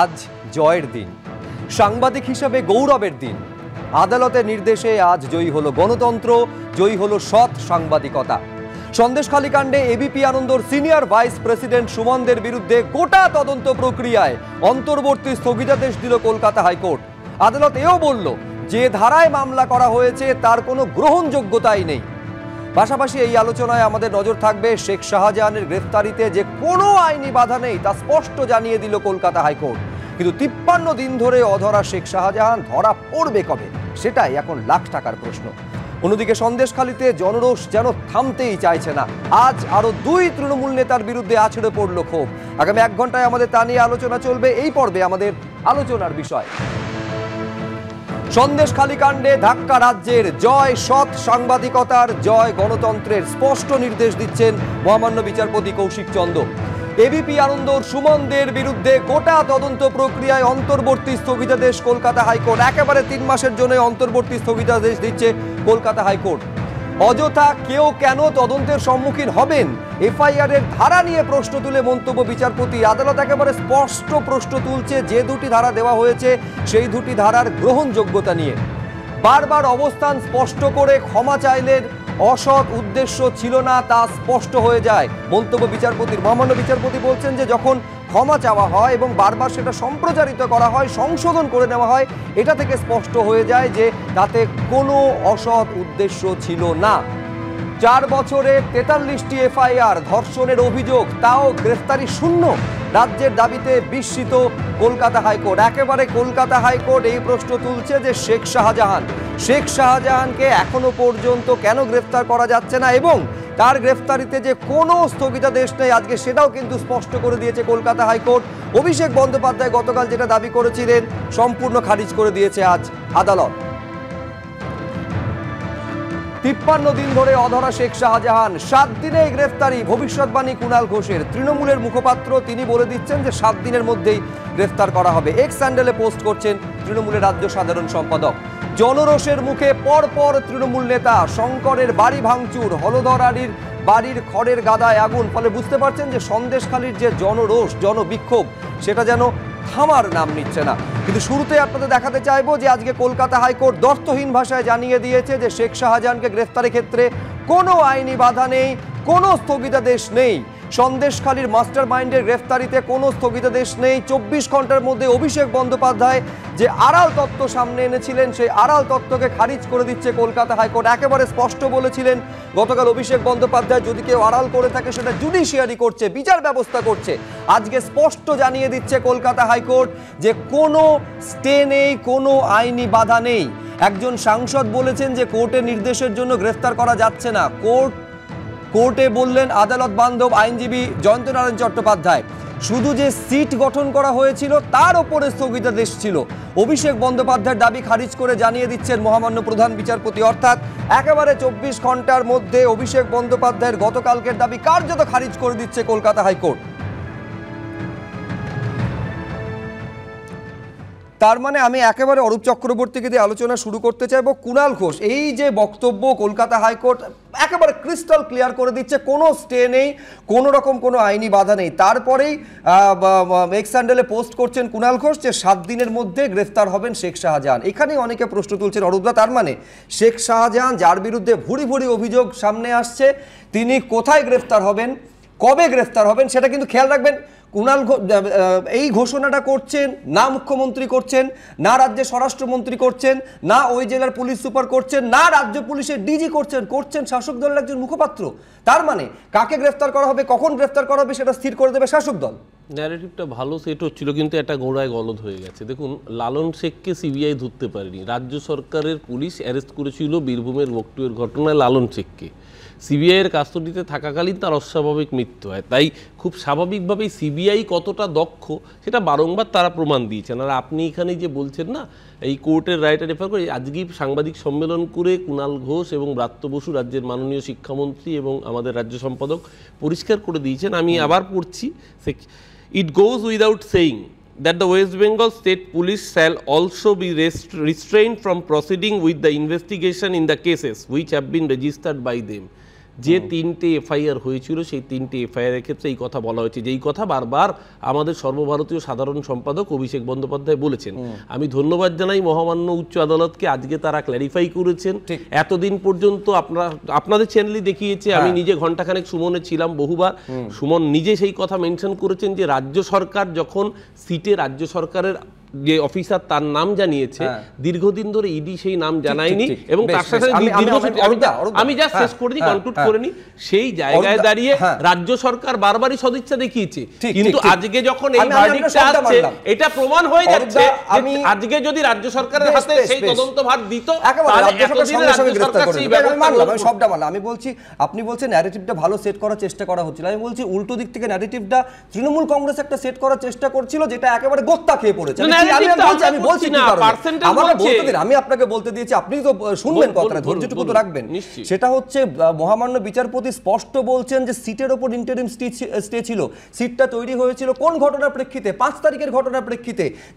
আজ জয়ের দিন সাংবাদিক হিসাবে গৌরবের দিন আদালতের নির্দেশে আজ জয়ী হলো গণতন্ত্র জয়ী হলো সৎ সাংবাদিকতা সন্দেশ খালিকাণ্ডে এবিপি আনন্দর সিনিয়র ভাইস প্রেসিডেন্ট সুমনদের বিরুদ্ধে গোটা তদন্ত প্রক্রিয়ায় অন্তর্বর্তী স্থগিতাদেশ দিল কলকাতা হাইকোর্ট আদালত এও বলল যে ধারায় মামলা করা হয়েছে তার কোনো গ্রহণযোগ্যতাই নেই পাশাপাশি এই আলোচনায় আমাদের নজর থাকবে শেখ শাহজাহানের গ্রেফতারিতে যে কোনো আইনি বাধা নেই তা স্পষ্ট জানিয়ে দিল কলকাতা হাইকোর্ট কিন্তু তিপ্পান্ন দিন ধরে অধরা শেখ শাহজাহান ধরা পড়বে কবে সেটাই এখন লাখ টাকার প্রশ্ন অন্যদিকে সন্দেশখালিতে জনরোষ যেন থামতেই চাইছে না আজ আরও দুই তৃণমূল নেতার বিরুদ্ধে আছড়ে পড়ল ক্ষোভ আগামী এক ঘন্টায় আমাদের তা নিয়ে আলোচনা চলবে এই পর্বে আমাদের আলোচনার বিষয় সন্দেশখালী কাণ্ডে ধাক্কা রাজ্যের জয় সৎ সাংবাদিকতার জয় গণতন্ত্রের স্পষ্ট নির্দেশ দিচ্ছেন মহামান্য বিচারপতি কৌশিক চন্দ এবিপি আনন্দর সুমনদের বিরুদ্ধে গোটা তদন্ত প্রক্রিয়ায় অন্তর্বর্তী স্থগিতাদেশ কলকাতা হাইকোর্ট একেবারে তিন মাসের জন্য অন্তর্বর্তী স্থগিতাদেশ দিচ্ছে কলকাতা হাইকোর্ট অযথা কেউ কেন তদন্তের সম্মুখীন হবেন এফআইআর এর ধারা নিয়ে প্রশ্ন তুলে মন্তব্য বিচারপতি আদালত একেবারে স্পষ্ট প্রশ্ন তুলছে যে দুটি ধারা দেওয়া হয়েছে সেই দুটি ধারার গ্রহণযোগ্যতা নিয়ে বারবার অবস্থান স্পষ্ট করে ক্ষমা চাইলেন অসৎ উদ্দেশ্য ছিল না তা স্পষ্ট হয়ে যায় মন্তব্য বিচারপতির মহামান্য বিচারপতি বলছেন যে যখন ক্ষমা চাওয়া হয় এবং বারবার সেটা সম্প্রচারিত করা হয় সংশোধন করে নেওয়া হয় এটা থেকে স্পষ্ট হয়ে যায় যে তাতে কোনো অসৎ উদ্দেশ্য ছিল না চার বছরে তেতাল্লিশটি এফআইআর ধর্ষণের অভিযোগ তাও গ্রেফতারি শূন্য রাজ্যের দাবিতে বিস্মিত কলকাতা হাইকোর্ট একেবারে কলকাতা হাইকোর্ট এই প্রশ্ন তুলছে যে শেখ শাহজাহান শেখ শাহজাহানকে এখনো পর্যন্ত কেন গ্রেফতার করা যাচ্ছে না এবং তার গ্রেফতারিতে যে কোনো স্থগিতাদেশ নেই আজকে সেটাও কিন্তু স্পষ্ট করে দিয়েছে কলকাতা হাইকোর্ট অভিষেক বন্দ্যোপাধ্যায় গতকাল যেটা দাবি করেছিলেন সম্পূর্ণ খারিজ করে দিয়েছে আজ আদালত তিপ্পান্ন দিন ধরে অধরা শেখ শাহজাহান সাত দিনে গ্রেফতারি ভবিষ্যৎবাণী কুণাল ঘোষের তৃণমূলের মুখপাত্র তিনি বলে দিচ্ছেন যে সাত দিনের মধ্যেই গ্রেফতার করা হবে এক স্যান্ডেলে পোস্ট করছেন তৃণমূলের রাজ্য সাধারণ সম্পাদক জনরোষের মুখে পরপর তৃণমূল নেতা শঙ্করের বাড়ি ভাঙচুর হলধরারির বাড়ির খড়ের গাদায় আগুন ফলে বুঝতে পারছেন যে সন্দেশখালির যে জনরোষ জনবিক্ষোভ সেটা যেন থামার নাম নিচ্ছে না কিন্তু শুরুতে আপনাদের দেখাতে চাইব যে আজকে কলকাতা হাইকোর্ট দর্থহীন ভাষায় জানিয়ে দিয়েছে যে শেখ শাহজাহানকে গ্রেফতারের ক্ষেত্রে কোনো আইনি বাধা নেই কোনো স্থগিতাদেশ নেই সন্দেশখালীর মাস্টার মাইন্ডের গ্রেফতারিতে কোনো স্থগিতাদেশ নেই চব্বিশ ঘন্টার মধ্যে অভিষেক বন্দ্যোপাধ্যায় যে আড়াল তত্ত্ব সামনে এনেছিলেন সেই আড়াল তত্ত্বকে খারিজ করে দিচ্ছে কলকাতা হাইকোর্ট একেবারে স্পষ্ট বলেছিলেন গতকাল অভিষেক বন্দ্যোপাধ্যায় যদি কেউ আড়াল করে থাকে সেটা জুডিশিয়ারি করছে বিচার ব্যবস্থা করছে আজকে স্পষ্ট জানিয়ে দিচ্ছে কলকাতা হাইকোর্ট যে কোনো স্টে নেই কোনো আইনি বাধা নেই একজন সাংসদ বলেছেন যে কোর্টের নির্দেশের জন্য গ্রেফতার করা যাচ্ছে না কোর্ট কোর্টে বললেন আদালত বান্ধব আইনজীবী জয়ন্তনারায়ণ চট্টোপাধ্যায় শুধু যে সিট গঠন করা হয়েছিল তার ওপরে স্থগিতাদেশ ছিল অভিষেক বন্দ্যোপাধ্যায়ের দাবি খারিজ করে জানিয়ে দিচ্ছেন মহামান্য প্রধান বিচারপতি অর্থাৎ একেবারে চব্বিশ ঘন্টার মধ্যে অভিষেক বন্দ্যোপাধ্যায়ের গতকালকের দাবি কার্যত খারিজ করে দিচ্ছে কলকাতা হাইকোর্ট তার মানে আমি একেবারে অরূপ চক্রবর্তীকে দিয়ে আলোচনা শুরু করতে চাইব কুণাল ঘোষ এই যে বক্তব্য কলকাতা হাইকোর্ট একেবারে ক্রিস্টাল ক্লিয়ার করে দিচ্ছে কোনো স্টে নেই কোনো রকম কোনো আইনি বাধা নেই তারপরেই এক্স পোস্ট করছেন কুণাল ঘোষ যে সাত দিনের মধ্যে গ্রেফতার হবেন শেখ শাহজাহান এখানেই অনেকে প্রশ্ন তুলছেন অরূপদা তার মানে শেখ শাহজাহান যার বিরুদ্ধে ভুরি ভুরি অভিযোগ সামনে আসছে তিনি কোথায় গ্রেফতার হবেন কবে গ্রেফতার হবেন সেটা কিন্তু খেয়াল রাখবেন কুণাল এই ঘোষণাটা করছেন না মুখ্যমন্ত্রী করছেন না রাজ্যে স্বরাষ্ট্রমন্ত্রী করছেন না ওই জেলার পুলিশ সুপার করছেন না রাজ্য পুলিশের ডিজি করছেন করছেন শাসক দলের একজন মুখপাত্র তার মানে কাকে গ্রেফতার করা হবে কখন গ্রেফতার করা হবে সেটা স্থির করে দেবে শাসক দল ন্যারেটিভটা ভালো সেট হচ্ছিল কিন্তু একটা গোড়ায় গলদ হয়ে গেছে দেখুন লালন শেখকে সিবিআই ধরতে পারেনি রাজ্য সরকারের পুলিশ অ্যারেস্ট করেছিল বীরভূমের বকটুয়ের ঘটনায় লালন শেখকে সিবিআইয়ের কাস্টডিতে থাকাকালীন তার অস্বাভাবিক মৃত্যু হয় তাই খুব স্বাভাবিকভাবেই সিবিআই কতটা দক্ষ সেটা বারংবার তারা প্রমাণ দিয়েছেন আর আপনি এখানে যে বলছেন না এই কোর্টের রায়টা রেফার করে আজকেই সাংবাদিক সম্মেলন করে কুণাল ঘোষ এবং ব্রাত্য বসু রাজ্যের মাননীয় শিক্ষামন্ত্রী এবং আমাদের রাজ্য সম্পাদক পরিষ্কার করে দিয়েছেন আমি আবার পড়ছি it goes without saying that the West Bengal state police shall also be rest restrained from proceeding with the investigation in the cases which have been registered by them যে তিনটে এফআইআর হয়েছিল সেই তিনটে এফআইআর এর ক্ষেত্রে এই কথা বলা হয়েছে যেই কথা বারবার আমাদের সর্বভারতীয় সাধারণ সম্পাদক অভিষেক বন্দ্যোপাধ্যায় বলেছেন আমি ধন্যবাদ জানাই মহামান্য উচ্চ আদালতকে আজকে তারা ক্ল্যারিফাই করেছেন এতদিন পর্যন্ত আপনারা আপনাদের চ্যানেলই দেখিয়েছে আমি হ্যাঁ। নিজে ঘন্টাখানেক সুমনে ছিলাম বহুবার সুমন নিজে সেই কথা মেনশন করেছেন যে রাজ্য সরকার যখন সিটে রাজ্য সরকারের যে অফিসার তার নাম জানিয়েছে হ্যাঁ। দীর্ঘদিন ধরে ইডি সেই নাম জানায়নি এবং তার সাথে আমি যা শেষ হ্যাঁ, করে দিই হ্যাঁ, কনক্লুড করে নি সেই জায়গায় দাঁড়িয়ে রাজ্য সরকার বারবারই সদিচ্ছা দেখিয়েছে কিন্তু আজকে যখন এই ভার্ডিক্টটা আসছে এটা প্রমাণ হয়ে যাচ্ছে আমি আজকে যদি রাজ্য সরকারের হাতে সেই তদন্ত ভার দিত তাহলে এতদিন রাজ্য সরকার আমি সবটা মানলাম আমি বলছি আপনি বলছেন ন্যারেটিভটা ভালো সেট করার চেষ্টা করা হচ্ছিল আমি বলছি উল্টো দিক থেকে ন্যারেটিভটা তৃণমূল কংগ্রেস একটা সেট করার চেষ্টা করছিল যেটা একেবারে গোত্তা খেয়ে পড়েছে আমি প্রেক্ষিতে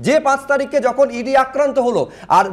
যে পাঁচ তারিখে যখন ইডি আক্রান্ত হলো আর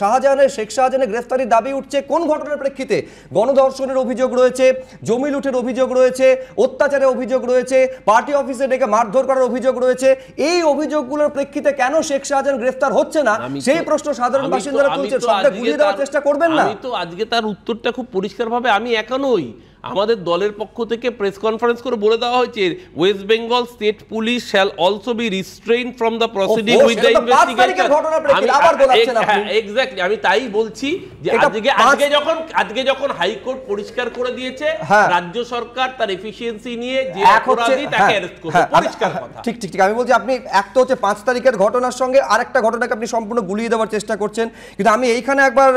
শাহজাহানের শেখ শাহজাহানের গ্রেফতারির দাবি উঠছে কোন ঘটনার প্রেক্ষিতে গণধর্ষণের অভিযোগ রয়েছে জমি লুটের অভিযোগ রয়েছে অত্যাচারের অভিযোগ রয়েছে পার্টি অফিসে ডেকে মারধর করার অভিযোগ রয়েছে এই অভিযোগগুলোর প্রেক্ষিতে কেন শেখ শেখ শাহজাহান গ্রেফতার হচ্ছে না সেই প্রশ্ন সাধারণ বাসিন্দারা তুলছে সবটা গুলিয়ে দেওয়ার চেষ্টা করবেন না আমি তো আজকে তার উত্তরটা খুব পরিষ্কার ভাবে আমি একা নই আমাদের দলের পক্ষ থেকে প্রেস কনফারেন্স করে বলে দেওয়া হয়েছে West Bengal state police shall also be restrain from the proceeding with the investigation আমি এক্স্যাক্টলি আমি তাই বলছি যে আজকে আজকে যখন আজকে যখন হাইকোর্ট পরিষ্কার করে দিয়েছে হ্যাঁ। রাজ্য সরকার তার এফিসিয়েন্সি নিয়ে যে অপরাধী তাকে অ্যারেস্ট করবে হ্যাঁ, আচ্ছা, পরিষ্কার হ্যাঁ, কথা ঠিক ঠিক ঠিক আমি বলছি আপনি এক তো হচ্ছে পাঁচ তারিখের ঘটনার সঙ্গে আরেকটা ঘটনাকে আপনি সম্পূর্ণ গুলিয়ে দেওয়ার চেষ্টা করছেন কিন্তু আমি এইখানে একবার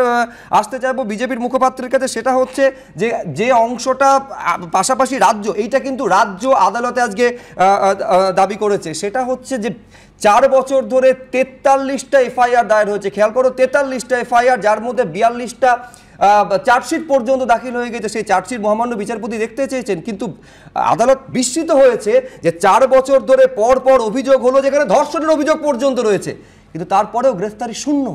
আসতে চাইবো বিজেপির মুখপাত্রের কাছে সেটা হচ্ছে যে যে অংশ কতটা পাশাপাশি রাজ্য এইটা কিন্তু রাজ্য আদালতে আজকে দাবি করেছে সেটা হচ্ছে যে চার বছর ধরে তেতাল্লিশটা এফআইআর দায়ের হয়েছে খেয়াল করো তেতাল্লিশটা এফআইআর যার মধ্যে বিয়াল্লিশটা চার্জশিট পর্যন্ত দাখিল হয়ে গেছে সেই চার্জশিট মহামান্য বিচারপতি দেখতে চেয়েছেন কিন্তু আদালত বিস্মিত হয়েছে যে চার বছর ধরে পর পর অভিযোগ হলো যেখানে ধর্ষণের অভিযোগ পর্যন্ত রয়েছে কিন্তু তারপরেও গ্রেফতারি শূন্য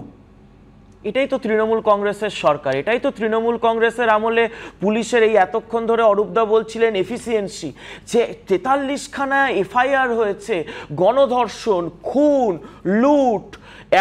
এটাই তো তৃণমূল কংগ্রেসের সরকার এটাই তো তৃণমূল কংগ্রেসের আমলে পুলিশের এই এতক্ষণ ধরে অরূপদা বলছিলেন এফিসিয়েন্সি যে তেতাল্লিশখানা এফআইআর হয়েছে গণধর্ষণ খুন লুট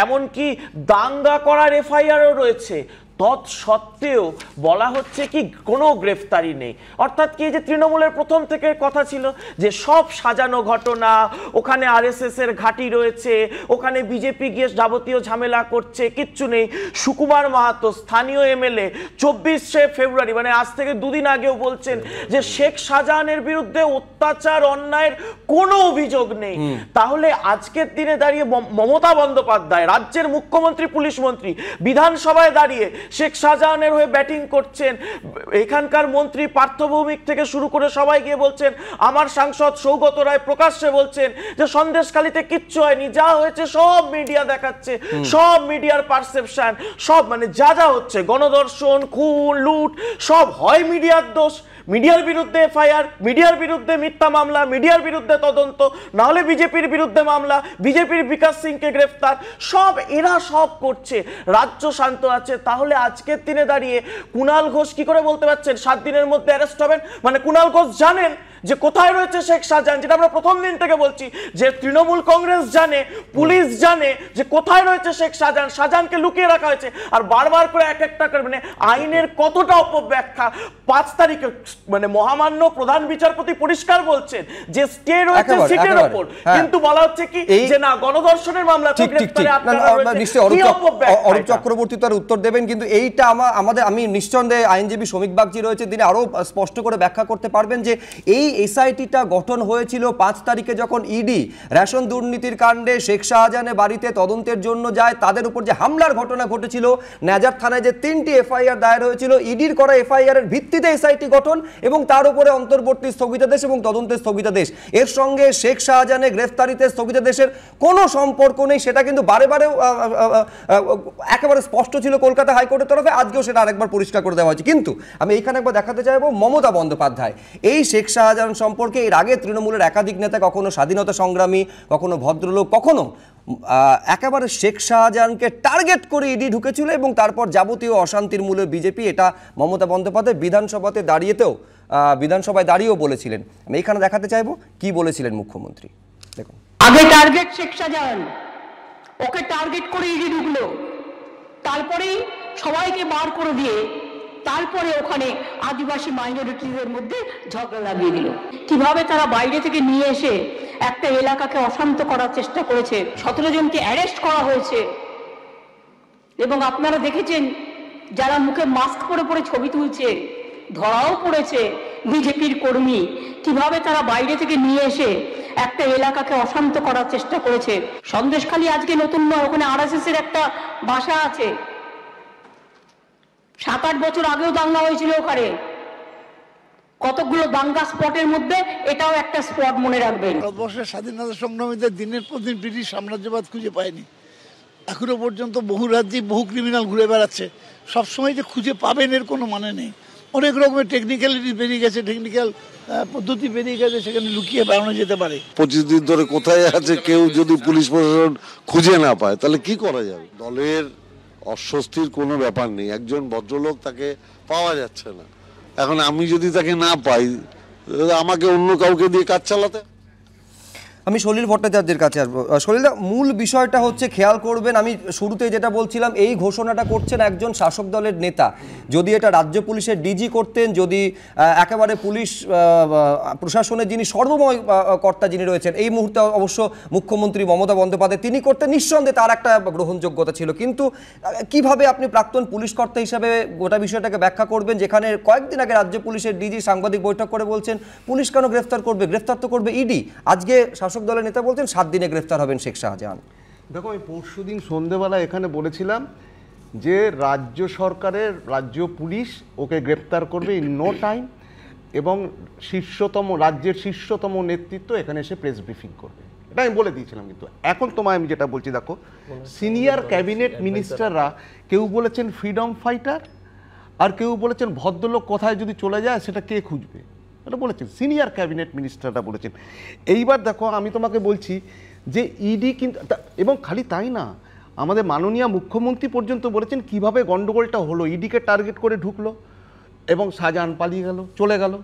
এমনকি দাঙ্গা করার এফআইআরও রয়েছে তৎসত্ত্বেও বলা হচ্ছে কি কোনো গ্রেফতারি নেই অর্থাৎ কি যে তৃণমূলের প্রথম থেকে কথা ছিল যে সব সাজানো ঘটনা ওখানে এস এর ঘাঁটি রয়েছে ওখানে বিজেপি গিয়ে যাবতীয় ঝামেলা করছে কিচ্ছু নেই সুকুমার মাহাতো স্থানীয় এমএলএ চব্বিশে ফেব্রুয়ারি মানে আজ থেকে দুদিন আগেও বলছেন যে শেখ শাহজাহানের বিরুদ্ধে অত্যাচার অন্যায়ের কোনো অভিযোগ নেই তাহলে আজকের দিনে দাঁড়িয়ে মমতা বন্দ্যোপাধ্যায় রাজ্যের মুখ্যমন্ত্রী পুলিশ মন্ত্রী বিধানসভায় দাঁড়িয়ে শেখ শাহজাহানের হয়ে ব্যাটিং করছেন এখানকার মন্ত্রী পার্থভৌমিক থেকে শুরু করে সবাই গিয়ে বলছেন আমার সাংসদ সৌগত রায় প্রকাশ্যে বলছেন যে সন্দেশকালীতে কিচ্ছু হয়নি যা হয়েছে সব মিডিয়া দেখাচ্ছে সব মিডিয়ার পারসেপশন সব মানে যা যা হচ্ছে গণদর্শন খুন লুট সব হয় মিডিয়ার দোষ মিডিয়ার বিরুদ্ধে এফআইআর মিডিয়ার বিরুদ্ধে মিথ্যা মামলা মিডিয়ার বিরুদ্ধে তদন্ত নাহলে বিজেপির বিরুদ্ধে মামলা বিজেপির বিকাশ সিংকে গ্রেফতার সব এরা সব করছে রাজ্য শান্ত আছে তাহলে আজকের দিনে দাঁড়িয়ে কুণাল ঘোষ কি করে বলতে পারছেন সাত দিনের মধ্যে অ্যারেস্ট হবেন মানে কুণাল ঘোষ জানেন যে কোথায় রয়েছে শেখ শাহজাহান যেটা আমরা প্রথম দিন থেকে বলছি যে তৃণমূল কংগ্রেস জানে পুলিশ জানে যে কোথায় রয়েছে শেখ শাহজাহান শাহজাহানকে লুকিয়ে রাখা হয়েছে আর বারবার করে এক একটা করে মানে আইনের কতটা অপব্যাখ্যা পাঁচ তারিখে মানে মহামান্য প্রধান বিচারপতি পরিষ্কার বলছেন যে স্টে রয়েছে সিটের ওপর হ্যাঁ। কিন্তু বলা হচ্ছে কি যে না গণধর্ষণের মামলা ঠিক ঠিক অরূপ চক্রবর্তী তার উত্তর দেবেন কিন্তু এইটা আমার আমাদের আমি নিঃসন্দেহে আইনজীবী শ্রমিক বাগজি রয়েছে তিনি আরো স্পষ্ট করে ব্যাখ্যা করতে পারবেন যে এই এসআইটিটা গঠন হয়েছিল পাঁচ তারিখে যখন ইডি e রেশন দুর্নীতির কাণ্ডে শেখ শাহজাহানের বাড়িতে তদন্তের জন্য যায় তাদের উপর যে হামলার ঘটনা ঘটেছিল ন্যাজার থানায় যে তিনটি এফআইআর দায়ের হয়েছিল ইডির e করা এফআইআর এর ভিত্তিতে এসআইটি গঠন এবং তার উপরে অন্তর্বর্তী স্থগিতাদেশ এবং তদন্তের স্থগিতাদেশ এর সঙ্গে শেখ শাহজাহানের গ্রেফতারিতে স্থগিতাদেশের কোনো সম্পর্ক নেই সেটা কিন্তু বারে বারে একেবারে স্পষ্ট ছিল কলকাতা হাইকোর্টের তরফে আজকেও সেটা আরেকবার পরিষ্কার করে দেওয়া হয়েছে কিন্তু আমি এইখানে একবার দেখাতে চাইব মমতা বন্দ্যোপাধ্যায় এই শেখ শাহজাহান আজারান সম্পর্কে এর আগে তৃণমূলের একাধিক নেতা কখনো স্বাধীনতা সংগ্রামী কখনো ভদ্রলোক কখনো একেবারে শেখ শাহজাহানকে টার্গেট করে ইডি ঢুকেছিল এবং তারপর যাবতীয় অশান্তির মূলে বিজেপি এটা মমতা বন্দ্যোপাধ্যায় বিধানসভাতে দাঁড়িয়েতেও বিধানসভায় দাঁড়িয়েও বলেছিলেন আমি এখানে দেখাতে চাইবো কি বলেছিলেন মুখ্যমন্ত্রী দেখুন আগে টার্গেট শেখ শাহজাহান ওকে টার্গেট করে ইডি ঢুকলো তারপরেই সবাইকে বার করে দিয়ে তারপরে ওখানে আদিবাসী মাইনরিটিদের মধ্যে ঝগড়া লাগিয়ে দিল কিভাবে তারা বাইরে থেকে নিয়ে এসে একটা এলাকাকে অশান্ত করার চেষ্টা করেছে সতেরো জনকে অ্যারেস্ট করা হয়েছে এবং আপনারা দেখেছেন যারা মুখে মাস্ক পরে পরে ছবি তুলছে ধরাও পড়েছে বিজেপির কর্মী কিভাবে তারা বাইরে থেকে নিয়ে এসে একটা এলাকাকে অশান্ত করার চেষ্টা করেছে সন্দেশখালী আজকে নতুন নয় ওখানে আর একটা বাসা আছে সাত আট বছর আগেও দাঙ্গা হয়েছিল ওখানে কতগুলো দাঙ্গা স্পটের মধ্যে এটাও একটা স্পট মনে রাখবেন ভারতবর্ষের স্বাধীনতা সংগ্রামীদের দিনের পর দিন ব্রিটিশ সাম্রাজ্যবাদ খুঁজে পায়নি এখনো পর্যন্ত বহু রাজ্যেই বহু ক্রিমিনাল ঘুরে বেড়াচ্ছে সবসময় যে খুঁজে পাবেন এর কোনো মানে নেই অনেক রকমের টেকনিক্যালিটি বেরিয়ে গেছে টেকনিক্যাল পদ্ধতি বেরিয়ে গেছে সেখানে লুকিয়ে বেড়ানো যেতে পারে পঁচিশ দিন ধরে কোথায় আছে কেউ যদি পুলিশ প্রশাসন খুঁজে না পায় তাহলে কি করা যাবে দলের অস্বস্তির কোনো ব্যাপার নেই একজন ভদ্রলোক তাকে পাওয়া যাচ্ছে না এখন আমি যদি তাকে না পাই আমাকে অন্য কাউকে দিয়ে কাজ চালাতে আমি সলিল ভট্টাচার্যের কাছে আসবো সলিলদা মূল বিষয়টা হচ্ছে খেয়াল করবেন আমি শুরুতে যেটা বলছিলাম এই ঘোষণাটা করছেন একজন শাসক দলের নেতা যদি এটা রাজ্য পুলিশের ডিজি করতেন যদি একেবারে পুলিশ প্রশাসনের যিনি সর্বময় কর্তা যিনি রয়েছেন এই মুহূর্তে অবশ্য মুখ্যমন্ত্রী মমতা বন্দ্যোপাধ্যায় তিনি করতে নিঃসন্দেহে তার একটা গ্রহণযোগ্যতা ছিল কিন্তু কিভাবে আপনি প্রাক্তন পুলিশ কর্তা হিসাবে গোটা বিষয়টাকে ব্যাখ্যা করবেন যেখানে কয়েকদিন আগে রাজ্য পুলিশের ডিজি সাংবাদিক বৈঠক করে বলছেন পুলিশ কেন গ্রেফতার করবে গ্রেফতার তো করবে ইডি আজকে শাসক শাসক দলের নেতা বলছেন সাত দিনে গ্রেফতার হবেন শেখ শাহজাহান দেখো আমি পরশু দিন সন্ধেবেলা এখানে বলেছিলাম যে রাজ্য সরকারের রাজ্য পুলিশ ওকে গ্রেপ্তার করবে ইন নো টাইম এবং শীর্ষতম রাজ্যের শীর্ষতম নেতৃত্ব এখানে এসে প্রেস ব্রিফিং করবে এটা আমি বলে দিয়েছিলাম কিন্তু এখন তোমায় আমি যেটা বলছি দেখো সিনিয়র ক্যাবিনেট মিনিস্টাররা কেউ বলেছেন ফ্রিডম ফাইটার আর কেউ বলেছেন ভদ্রলোক কোথায় যদি চলে যায় সেটা কে খুঁজবে এটা বলেছেন সিনিয়র ক্যাবিনেট মিনিস্টাররা বলেছেন এইবার দেখো আমি তোমাকে বলছি যে ইডি কিন্তু এবং খালি তাই না আমাদের মাননীয় মুখ্যমন্ত্রী পর্যন্ত বলেছেন কিভাবে গণ্ডগোলটা হলো ইডিকে টার্গেট করে ঢুকলো এবং শাহজাহান পালিয়ে গেল চলে গেল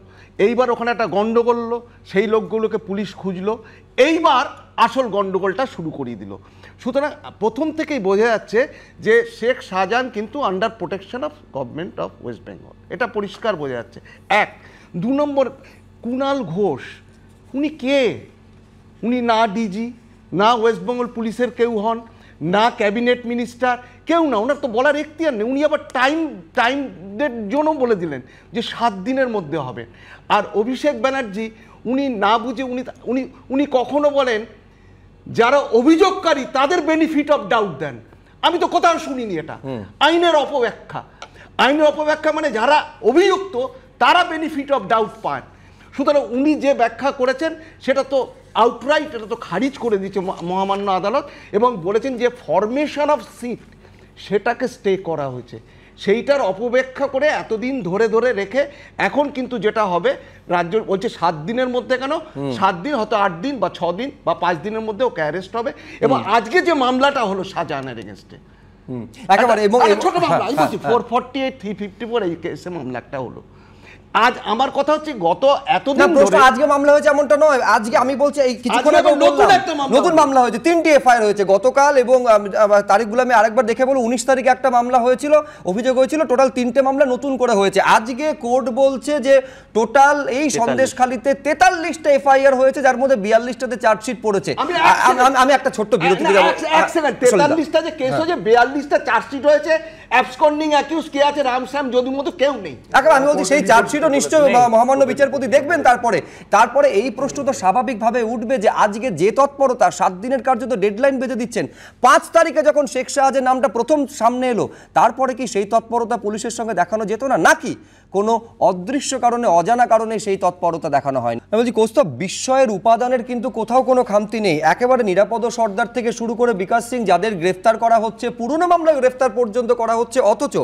এইবার ওখানে একটা গণ্ডগোল হলো সেই লোকগুলোকে পুলিশ খুঁজলো এইবার আসল গণ্ডগোলটা শুরু করিয়ে দিল সুতরাং প্রথম থেকেই বোঝা যাচ্ছে যে শেখ শাহজাহান কিন্তু under protection of government of West Bengal এটা পরিষ্কার বোঝা যাচ্ছে এক দু নম্বর কুণাল ঘোষ উনি কে উনি না ডিজি না ওয়েস্ট বেঙ্গল পুলিশের কেউ হন না ক্যাবিনেট মিনিস্টার কেউ না ওনার তো বলার এখতিয়ার নেই উনি আবার টাইম টাইম জন্য বলে দিলেন যে সাত দিনের মধ্যে হবে আর অভিষেক ব্যানার্জি উনি না বুঝে উনি উনি উনি কখনো বলেন যারা অভিযোগকারী তাদের বেনিফিট অফ ডাউট দেন আমি তো কোথাও শুনিনি এটা আইনের অপব্যাখ্যা আইনের অপব্যাখ্যা মানে যারা অভিযুক্ত তারা বেনিফিট অফ ডাউট পান সুতরাং উনি যে ব্যাখ্যা করেছেন সেটা তো আউটরাইট এটা তো খারিজ করে দিয়েছে মহামান্য আদালত এবং বলেছেন যে ফরমেশন অফ সিট সেটাকে স্টে করা হয়েছে সেইটার অপব্যাখ্যা করে এতদিন ধরে ধরে রেখে এখন কিন্তু যেটা হবে রাজ্য বলছে সাত দিনের মধ্যে কেন সাত দিন হয়তো আট দিন বা ছ দিন বা পাঁচ দিনের মধ্যে ওকে অ্যারেস্ট হবে এবং আজকে যে মামলাটা হলো শাহজাহানের এগেনস্টে একেবারে ছোট মামলা four forty eight three fifty four এই কেসে মামলা একটা হলো আজ আমার কথা হচ্ছে গত এতদিন ধরে আজকে মামলা হয়েছে এমনটা নয় আজকে আমি বলছি এই কিছুক্ষণ আগে নতুন একটা মামলা নতুন মামলা হয়েছে তিনটি এফআইআর হয়েছে গতকাল এবং তারিখগুলো আমি আরেকবার দেখে বলো উনিশ তারিখে একটা মামলা হয়েছিল অভিযোগ হয়েছিল টোটাল তিনটে মামলা নতুন করে হয়েছে আজকে কোর্ট বলছে যে টোটাল এই সন্দেশখালিতে তেতাল্লিশটা এফআইআর হয়েছে যার মধ্যে বিয়াল্লিশটাতে চার্জশিট পড়েছে আমি একটা ছোট্ট বিরতি দিয়ে যাবো তেতাল্লিশটা যে কেস হ্যাঁ। হয়েছে বিয়াল্লিশটা চার্জশিট হয়েছে অ্যাবসকন্ডিং অ্যাকিউজ কে আছে রামশ্যাম যদি মতো কেউ নেই আমি বলছি সেই চার্জশিট তো নিশ্চয় মহামান্য বিচারপতি দেখবেন তারপরে তারপরে এই প্রশ্ন তো স্বাভাবিকভাবে উঠবে যে আজকে যে তৎপরতা সাত দিনের কার্য তো ডেডলাইন বেঁধে দিচ্ছেন পাঁচ তারিখে যখন শেখ শাহাজের নামটা প্রথম সামনে এলো তারপরে কি সেই তৎপরতা পুলিশের সঙ্গে দেখানো যেত না নাকি কোনো অদৃশ্য কারণে অজানা কারণে সেই তৎপরতা দেখানো হয় আমি বলছি কৌস্তব বিস্ময়ের উপাদানের কিন্তু কোথাও কোনো খামতি নেই একেবারে নিরাপদ সর্দার থেকে শুরু করে বিকাশ সিং যাদের গ্রেফতার করা হচ্ছে পুরনো মামলা গ্রেফতার পর্যন্ত করা হচ্ছে অথচ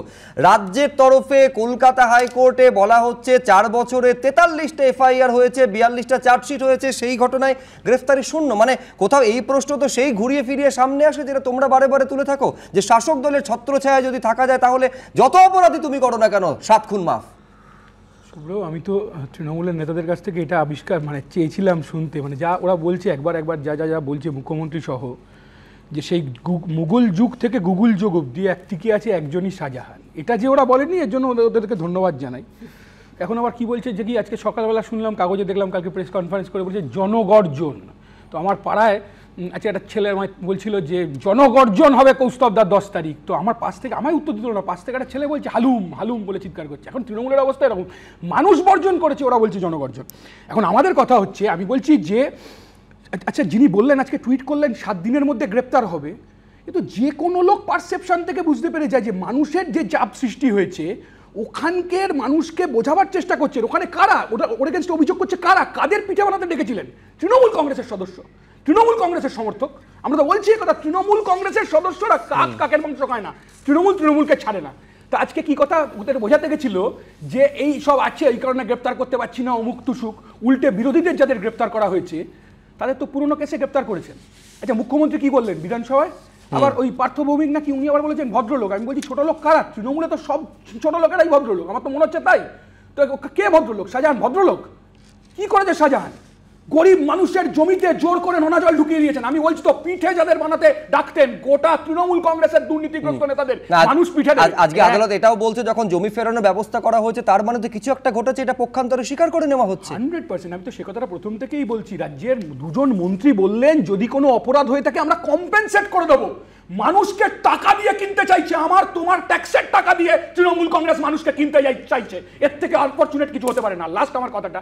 রাজ্যের তরফে কলকাতা হাইকোর্টে বলা হচ্ছে চার বছরে তেতাল্লিশটা এফআইআর হয়েছে বিয়াল্লিশটা চার্জশিট হয়েছে সেই ঘটনায় গ্রেফতারি শূন্য মানে কোথাও এই প্রশ্ন তো সেই ঘুরিয়ে ফিরিয়ে সামনে আসে যেটা তোমরা বারে বারে তুলে থাকো যে শাসক দলের ছত্রছায়া যদি থাকা যায় তাহলে যত অপরাধী তুমি করো না কেন সাত খুন মাফ সুব্রো আমি তো তৃণমূলের নেতাদের কাছ থেকে এটা আবিষ্কার মানে চেয়েছিলাম শুনতে মানে যা ওরা বলছে একবার একবার যা যা যা বলছে মুখ্যমন্ত্রী সহ যে সেই মুঘল যুগ থেকে গুগল যুগ অব্দি এক টিকে আছে একজনই শাহজাহান এটা যে ওরা বলেনি এর জন্য ওদেরকে ধন্যবাদ জানাই এখন আবার কি বলছে যে কি আজকে সকালবেলা শুনলাম কাগজে দেখলাম কালকে প্রেস কনফারেন্স করে বলছে জনগর্জন তো আমার পাড়ায় আচ্ছা একটা ছেলে আমায় বলছিল যে জনগর্জন হবে কৌস্তবদার দশ তারিখ তো আমার পাশ থেকে আমায় উত্তর দিল না পাশ থেকে একটা ছেলে বলছে হালুম হালুম বলে চিৎকার করছে এখন তৃণমূলের অবস্থা এরকম মানুষ বর্জন করেছে ওরা বলছে জনগর্জন এখন আমাদের কথা হচ্ছে আমি বলছি যে আচ্ছা যিনি বললেন আজকে টুইট করলেন সাত দিনের মধ্যে গ্রেপ্তার হবে কিন্তু যে কোনো লোক পারসেপশন থেকে বুঝতে পেরে যায় যে মানুষের যে চাপ সৃষ্টি হয়েছে ওখানকার মানুষকে বোঝাবার চেষ্টা করছেন ওখানে কারা ওটা ওর এগেনস্টে অভিযোগ করছে কারা কাদের পিঠে বানাতে ডেকেছিলেন তৃণমূল কংগ্রেসের সদস্য তৃণমূল কংগ্রেসের সমর্থক আমরা তো বলছি কথা তৃণমূল কংগ্রেসের সদস্যরা কাক কাকের মাংস খায় না তৃণমূল তৃণমূলকে ছাড়ে না তা আজকে কি কথা ওদের বোঝাতে গেছিল যে এই সব আছে এই কারণে গ্রেপ্তার করতে পারছি না অমুক তুসুক উল্টে বিরোধীদের যাদের গ্রেপ্তার করা হয়েছে তাদের তো পুরনো কেসে গ্রেপ্তার করেছেন আচ্ছা মুখ্যমন্ত্রী কি বললেন বিধানসভায় আবার ওই পার্থ ভৌমিক নাকি উনি আবার বলেছেন ভদ্রলোক আমি বলছি ছোট লোক কারা তৃণমূলে তো সব ছোট লোকেরাই ভদ্রলোক আমার তো মনে হচ্ছে তাই তো কে ভদ্রলোক শাহজাহান ভদ্রলোক কি করেছে শাহজাহান গরিব মানুষের জমিতে জোর করে নোনা জল ঢুকিয়ে দিয়েছেন আমি বলছি তো পিঠে যাদের বানাতে ডাকতেন গোটা তৃণমূল কংগ্রেসের দুর্নীতিগ্রস্ত নেতাদের মানুষ পিঠে আজকে আদালত এটাও বলছে যখন জমি ফেরানোর ব্যবস্থা করা হয়েছে তার মানে তো কিছু একটা ঘটেছে এটা পক্ষান্তরে স্বীকার করে নেওয়া হচ্ছে হান্ড্রেড পার্সেন্ট আমি তো সে কথাটা প্রথম থেকেই বলছি রাজ্যের দুজন মন্ত্রী বললেন যদি কোনো অপরাধ হয়ে থাকে আমরা কম্পেনসেট করে দেবো মানুষকে টাকা দিয়ে কিনতে চাইছে আমার তোমার ট্যাক্সের টাকা দিয়ে তৃণমূল কংগ্রেস মানুষকে কিনতে চাইছে এর থেকে অনফর্চুনেট কিছু হতে পারে না লাস্ট আমার কথাটা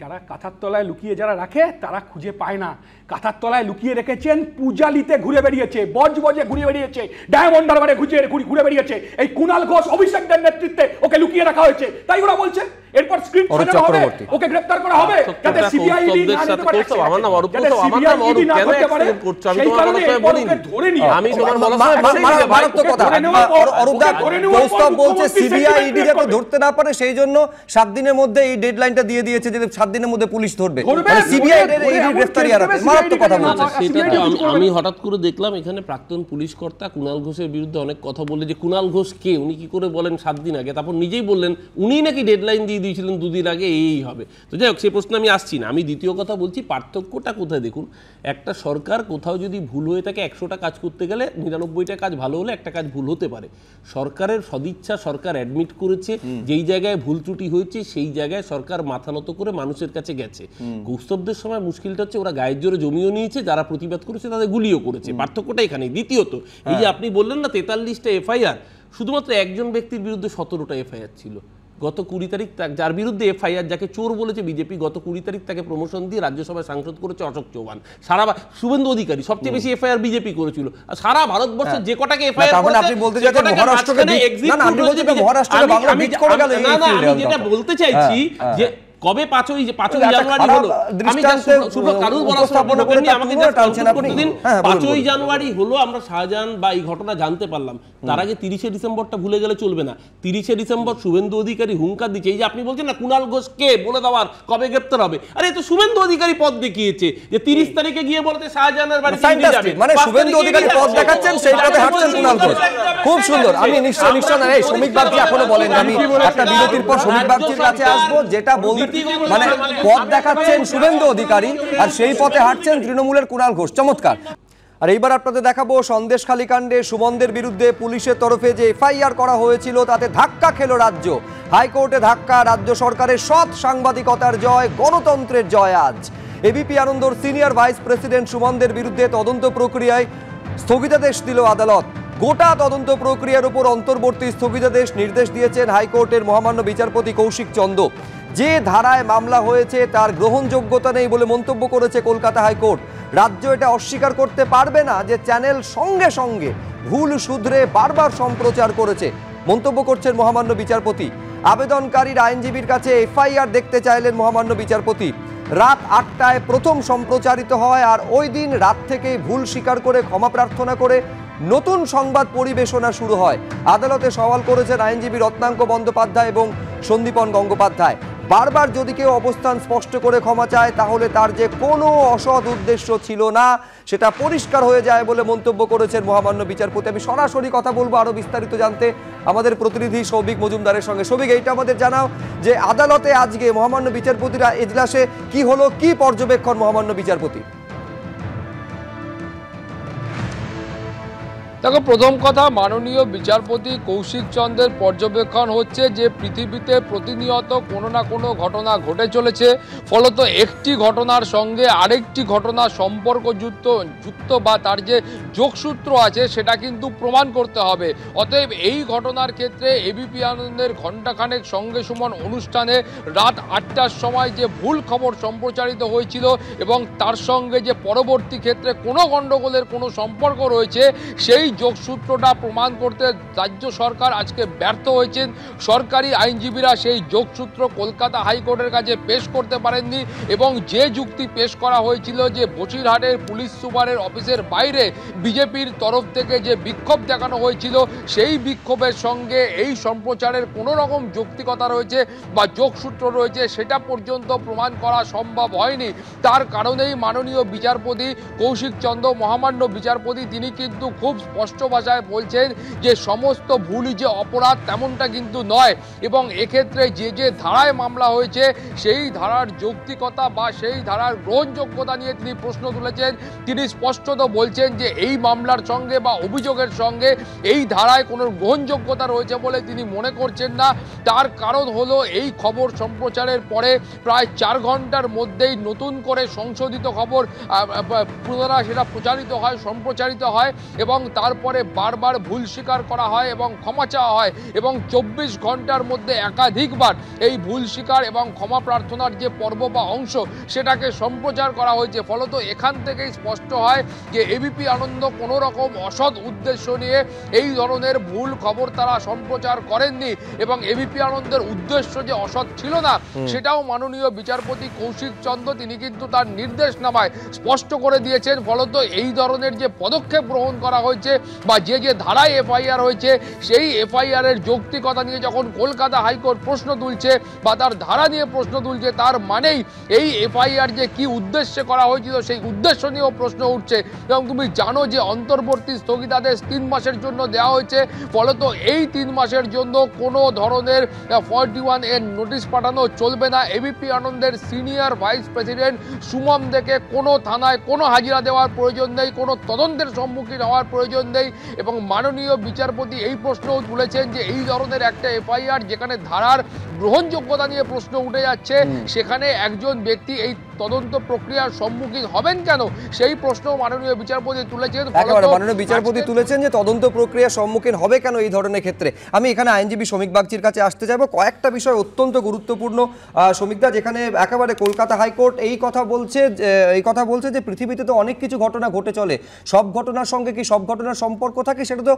যারা কাঁথার তলায় লুকিয়ে যারা রাখে তারা খুঁজে পায় না কাঁথার তলায় লুকিয়ে রেখেছেন পূজালিতে ঘুরে বেরিয়েছে বজে ঘুরে বেরিয়েছে ডায়মন্ড হারবারে ঘুরে ঘুরে বেরিয়েছে এই কুণাল ঘোষ অভিষেকদের নেতৃত্বে ওকে লুকিয়ে রাখা হয়েছে তাই ওরা বলছে এরপর হবে ওকে গ্রেফতার করা হবে আচ্ছা, যাতে সিবিআই ইডি না নিতে পারে আমার নাম অরূপ তো আমার নাম অরূপ কেন আমি তোমার মনে বলি আমি তোমার মনে মানে কথা অরূপ দা কৌস্তব বলছে সিবিআই ইডি যাতে ধরতে না পারে সেই জন্য 7 দিনের মধ্যে এই ডেডলাইনটা দিয়ে দিয়েছে যে 7 দিনের মধ্যে পুলিশ ধরবে মানে সিবিআই ইডি গ্রেফতারি আর মারাত্মক কথা বলছে আমি হঠাৎ করে দেখলাম এখানে প্রাক্তন পুলিশ কর্তা কুণাল ঘোষের বিরুদ্ধে অনেক কথা বলে যে কুণাল ঘোষ কে উনি কি করে বলেন সাত দিন আগে তারপর নিজেই বললেন উনি নাকি ডেডলাইন দিয়ে দিয়েছিলেন দুদিন আগে এই হবে তো যাই হোক সেই প্রশ্ন আমি আসছি না আমি দ্বিতীয় কথা বলছি পার্থক্যটা কোথায় দেখুন একটা সরকার কোথাও যদি ভুল হয়ে থাকে একশোটা কাজ করতে গেলে নিরানব্বইটা কাজ ভালো হলে একটা কাজ ভুল হতে পারে সরকারের সদিচ্ছা সরকার অ্যাডমিট করেছে যেই জায়গায় ভুল ত্রুটি হয়েছে সেই জায়গায় সরকার মাথা নত করে মানুষের কাছে গেছে কৌস্তবদের সময় মুশকিলটা হচ্ছে ওরা গায়ের জোরে জমিও নিয়েছে যারা প্রতিবাদ করেছে তাদের গুলিও করেছে পার্থক্যটা এখানে দ্বিতীয়ত এই হ্যাঁ। যে আপনি বললেন না তেতাল্লিশটা এফআইআর শুধুমাত্র একজন ব্যক্তির বিরুদ্ধে সতেরোটা এফআইআর ছিল গত কুড়ি তারিখ যার বিরুদ্ধে এফআইআর যাকে চোর বলেছে বিজেপি গত কুড়ি তারিখ তাকে প্রমোশন দিয়ে রাজ্যসভায় সাংসদ করেছে অশোক চৌহান সারা শুভেন্দু অধিকারী সবচেয়ে বেশি এফআইআর বিজেপি করেছিল সারা ভারতবর্ষের হ্যাঁ। যে কটাকে এফআইআর মানে আপনি বলতে আমি যেটা বলতে চাইছি হ্যাঁ, যে কবে পাঁচই পাঁচই আচ্ছা, জানুয়ারি হলো আমি শুভ কারুর বলা স্থাপনা করিনি আমাকে করতে প্রতিদিন পাঁচই জানুয়ারি হলো আমরা শাহজাহান বা এই ঘটনা জানতে পারলাম তার আগে তিরিশে ডিসেম্বরটা ভুলে গেলে চলবে না তিরিশে ডিসেম্বর শুভেন্দু অধিকারী হুঙ্কার দিচ্ছে এই যে আপনি বলছেন না কুণাল ঘোষ কে বলে দেওয়ার কবে গ্রেপ্তার হবে আরে তো শুভেন্দু অধিকারী পদ দেখিয়েছে যে তিরিশ তারিখে গিয়ে বলতে শাহজাহানের যাবে মানে শুভেন্দু অধিকারী পদ দেখাচ্ছেন সেই সেইটাতে হাঁটছেন কুণাল ঘোষ খুব সুন্দর আমি নিশ্চয় নিশ্চয় না এই শ্রমিক বাবজি এখনো বলেন আমি একটা বিরতির পর শ্রমিক বাবজির কাছে আসবো যেটা বলতে মানে পথ দেখাচ্ছেন শুভেন্দু অধিকারী আর সেই পথে হাঁটছেন তৃণমূলের কুণাল ঘোষ চমৎকার আর এইবার আপনাদের দেখাবো সন্দেশখালী কাণ্ডে সুমনদের বিরুদ্ধে পুলিশের তরফে যে এফআইআর করা হয়েছিল তাতে ধাক্কা খেল রাজ্য হাইকোর্টে ধাক্কা রাজ্য সরকারের সৎ সাংবাদিকতার জয় গণতন্ত্রের জয় আজ এবিপি আনন্দর সিনিয়র ভাইস প্রেসিডেন্ট সুমনদের বিরুদ্ধে তদন্ত প্রক্রিয়ায় স্থগিতাদেশ দিল আদালত গোটা তদন্ত প্রক্রিয়ার উপর অন্তর্বর্তী স্থগিতাদেশ নির্দেশ দিয়েছেন হাইকোর্টের মহামান্য বিচারপতি কৌশিক চন্দ যে ধারায় মামলা হয়েছে তার গ্রহণযোগ্যতা নেই বলে মন্তব্য করেছে কলকাতা হাইকোর্ট রাজ্য এটা অস্বীকার করতে পারবে না যে চ্যানেল সঙ্গে সঙ্গে ভুল শুধরে বারবার সম্প্রচার করেছে মন্তব্য করছেন মহামান্য বিচারপতি আবেদনকারীর আইনজীবীর কাছে এফআইআর দেখতে চাইলেন মহামান্য বিচারপতি রাত আটটায় প্রথম সম্প্রচারিত হয় আর ওই দিন রাত থেকেই ভুল স্বীকার করে ক্ষমা প্রার্থনা করে নতুন সংবাদ পরিবেশনা শুরু হয় আদালতে সওয়াল করেছেন আইনজীবী রত্নাঙ্ক বন্দ্যোপাধ্যায় এবং সন্দীপন গঙ্গোপাধ্যায় বারবার যদি কেউ অবস্থান স্পষ্ট করে ক্ষমা চায় তাহলে তার যে কোনো অসৎ উদ্দেশ্য ছিল না সেটা পরিষ্কার হয়ে যায় বলে মন্তব্য করেছেন মহামান্য বিচারপতি আমি সরাসরি কথা বলবো আরও বিস্তারিত জানতে আমাদের প্রতিনিধি সৌভিক মজুমদারের সঙ্গে সৌভিক এইটা আমাদের জানাও যে আদালতে আজকে মহামান্য বিচারপতিরা এজলাসে কি হলো কি পর্যবেক্ষণ মহামান্য বিচারপতি দেখো প্রথম কথা মাননীয় বিচারপতি কৌশিক চন্দ্রের পর্যবেক্ষণ হচ্ছে যে পৃথিবীতে প্রতিনিয়ত কোনো না কোনো ঘটনা ঘটে চলেছে ফলত একটি ঘটনার সঙ্গে আরেকটি ঘটনা সম্পর্কযুক্ত যুক্ত বা তার যে যোগসূত্র আছে সেটা কিন্তু প্রমাণ করতে হবে অতএব এই ঘটনার ক্ষেত্রে এবিপি আনন্দের ঘণ্টাখানেক সঙ্গে সমান অনুষ্ঠানে রাত আটটার সময় যে ভুল খবর সম্প্রচারিত হয়েছিল এবং তার সঙ্গে যে পরবর্তী ক্ষেত্রে কোনো গণ্ডগোলের কোনো সম্পর্ক রয়েছে সেই যোগসূত্রটা প্রমাণ করতে রাজ্য সরকার আজকে ব্যর্থ হয়েছেন সরকারি আইনজীবীরা সেই যোগসূত্র কলকাতা হাইকোর্টের কাছে পেশ করতে পারেননি এবং যে যুক্তি পেশ করা হয়েছিল যে বসিরহাটের পুলিশ সুপারের অফিসের বাইরে বিজেপির তরফ থেকে যে বিক্ষোভ দেখানো হয়েছিল সেই বিক্ষোভের সঙ্গে এই সম্প্রচারের কোনো রকম যৌক্তিকতা রয়েছে বা যোগসূত্র রয়েছে সেটা পর্যন্ত প্রমাণ করা সম্ভব হয়নি তার কারণেই মাননীয় বিচারপতি কৌশিক চন্দ্র মহামান্য বিচারপতি তিনি কিন্তু খুব স্পষ্ট ভাষায় বলছেন যে সমস্ত ভুলই যে অপরাধ তেমনটা কিন্তু নয় এবং এক্ষেত্রে যে যে ধারায় মামলা হয়েছে সেই ধারার যৌক্তিকতা বা সেই ধারার গ্রহণযোগ্যতা নিয়ে তিনি প্রশ্ন তুলেছেন তিনি স্পষ্টত বলছেন যে এই মামলার সঙ্গে বা অভিযোগের সঙ্গে এই ধারায় কোনো গ্রহণযোগ্যতা রয়েছে বলে তিনি মনে করছেন না তার কারণ হলো এই খবর সম্প্রচারের পরে প্রায় চার ঘন্টার মধ্যেই নতুন করে সংশোধিত খবর পুনরায় সেটা প্রচারিত হয় সম্প্রচারিত হয় এবং তার পরে বারবার ভুল স্বীকার করা হয় এবং ক্ষমা চাওয়া হয় এবং চব্বিশ ঘন্টার মধ্যে একাধিকবার এই ভুল স্বীকার এবং ক্ষমা প্রার্থনার যে পর্ব বা অংশ সেটাকে সম্প্রচার করা হয়েছে ফলত এখান থেকেই স্পষ্ট হয় যে এবিপি আনন্দ কোনো রকম অসৎ উদ্দেশ্য নিয়ে এই ধরনের ভুল খবর তারা সম্প্রচার করেননি এবং এবিপি আনন্দের উদ্দেশ্য যে অসৎ ছিল না সেটাও মাননীয় বিচারপতি কৌশিক চন্দ্র তিনি কিন্তু তার নির্দেশনামায় স্পষ্ট করে দিয়েছেন ফলত এই ধরনের যে পদক্ষেপ গ্রহণ করা হয়েছে বা যে যে ধারায় এফআইআর হয়েছে সেই এফআইআরের যৌক্তিকতা নিয়ে যখন কলকাতা হাইকোর্ট প্রশ্ন তুলছে বা তার ধারা নিয়ে প্রশ্ন তুলছে তার মানেই এই এফআইআর যে কি উদ্দেশ্যে করা হয়েছিল সেই উদ্দেশ্য নিয়েও প্রশ্ন উঠছে এবং তুমি জানো যে অন্তর্বর্তী স্থগিতাদেশ তিন মাসের জন্য দেওয়া হয়েছে ফলত এই তিন মাসের জন্য কোনো ধরনের ফর্টি ওয়ান এর নোটিশ পাঠানো চলবে না এবিপি আনন্দের সিনিয়র ভাইস প্রেসিডেন্ট সুমন দেখে কোনো থানায় কোনো হাজিরা দেওয়ার প্রয়োজন নেই কোনো তদন্তের সম্মুখীন হওয়ার প্রয়োজন দেয় এবং মাননীয় বিচারপতি এই প্রশ্নও তুলেছেন যে এই ধরনের একটা এফআইআর যেখানে ধারার গ্রহণযোগ্যতা নিয়ে প্রশ্ন উঠে যাচ্ছে সেখানে একজন ব্যক্তি এই তদন্ত প্রক্রিয়ার সম্মুখীন হবেন কেন সেই প্রশ্ন মাননীয় বিচারপতি তুলেছেন মাননীয় বিচারপতি তুলেছেন যে তদন্ত প্রক্রিয়ার সম্মুখীন হবে কেন এই ধরনের ক্ষেত্রে আমি এখানে আইনজীবী শ্রমিক বাগচির কাছে আসতে চাইবো কয়েকটা বিষয় অত্যন্ত গুরুত্বপূর্ণ শ্রমিকদা যেখানে একেবারে কলকাতা হাইকোর্ট এই কথা বলছে এই কথা বলছে যে পৃথিবীতে তো অনেক কিছু ঘটনা ঘটে চলে সব ঘটনার সঙ্গে কি সব ঘটনার সম্পর্ক থাকে সেটা তো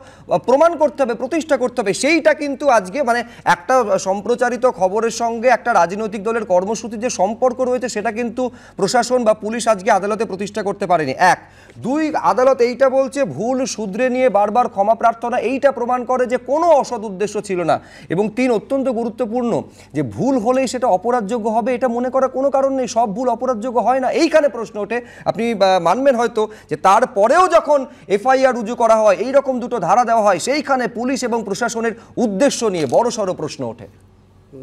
প্রমাণ করতে হবে প্রতিষ্ঠা করতে হবে সেইটা কিন্তু আজকে মানে একটা সম্প্রচারিত খবরের সঙ্গে একটা রাজনৈতিক দলের কর্মসূচির যে সম্পর্ক রয়েছে সেটা কিন্তু প্রশাসন বা পুলিশ আজকে আদালতে প্রতিষ্ঠা করতে পারেনি এক দুই আদালত এইটা বলছে ভুল সুদ্রে নিয়ে বারবার ক্ষমা প্রার্থনা এইটা প্রমাণ করে যে কোনো অসৎ উদ্দেশ্য ছিল না এবং তিন অত্যন্ত গুরুত্বপূর্ণ যে ভুল হলেই সেটা অপরাধযোগ্য হবে এটা মনে করা কোনো কারণ নেই সব ভুল অপরাধযোগ্য হয় না এইখানে প্রশ্ন ওঠে আপনি মানবেন হয়তো যে তারপরেও যখন এফআইআর রুজু করা হয় এইরকম দুটো ধারা দেওয়া হয় সেইখানে পুলিশ এবং প্রশাসনের উদ্দেশ্য নিয়ে বড়সড় প্রশ্ন ওঠে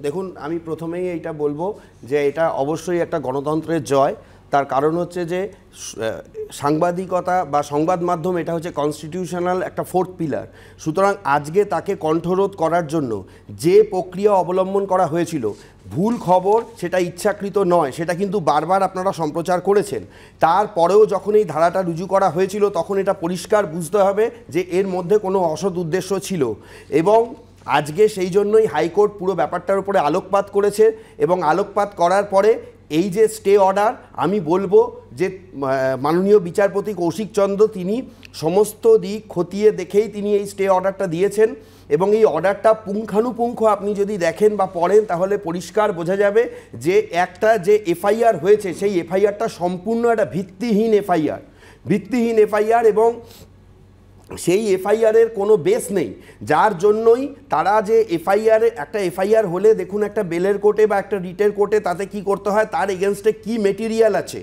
দেখুন আমি প্রথমেই এইটা বলবো যে এটা অবশ্যই একটা গণতন্ত্রের জয় তার কারণ হচ্ছে যে সাংবাদিকতা বা সংবাদ মাধ্যম এটা হচ্ছে কনস্টিটিউশনাল একটা ফোর্থ পিলার সুতরাং আজকে তাকে কণ্ঠরোধ করার জন্য যে প্রক্রিয়া অবলম্বন করা হয়েছিল ভুল খবর সেটা ইচ্ছাকৃত নয় সেটা কিন্তু বারবার আপনারা সম্প্রচার করেছেন তারপরেও যখন এই ধারাটা রুজু করা হয়েছিল তখন এটা পরিষ্কার বুঝতে হবে যে এর মধ্যে কোনো অসৎ উদ্দেশ্য ছিল এবং আজকে সেই জন্যই হাইকোর্ট পুরো ব্যাপারটার উপরে আলোকপাত করেছে এবং আলোকপাত করার পরে এই যে স্টে অর্ডার আমি বলবো যে মাননীয় বিচারপতি কৌশিক চন্দ্র তিনি সমস্ত দিক খতিয়ে দেখেই তিনি এই স্টে অর্ডারটা দিয়েছেন এবং এই অর্ডারটা পুঙ্খানুপুঙ্খ আপনি যদি দেখেন বা পড়েন তাহলে পরিষ্কার বোঝা যাবে যে একটা যে এফআইআর হয়েছে সেই এফআইআরটা সম্পূর্ণ একটা ভিত্তিহীন এফআইআর ভিত্তিহীন এফআইআর এবং সেই এফআইআরের কোনো বেস নেই যার জন্যই তারা যে এফআইআর একটা এফআইআর হলে দেখুন একটা বেলের কোর্টে বা একটা রিটের কোর্টে তাতে কি করতে হয় তার এগেনস্টে কি মেটেরিয়াল আছে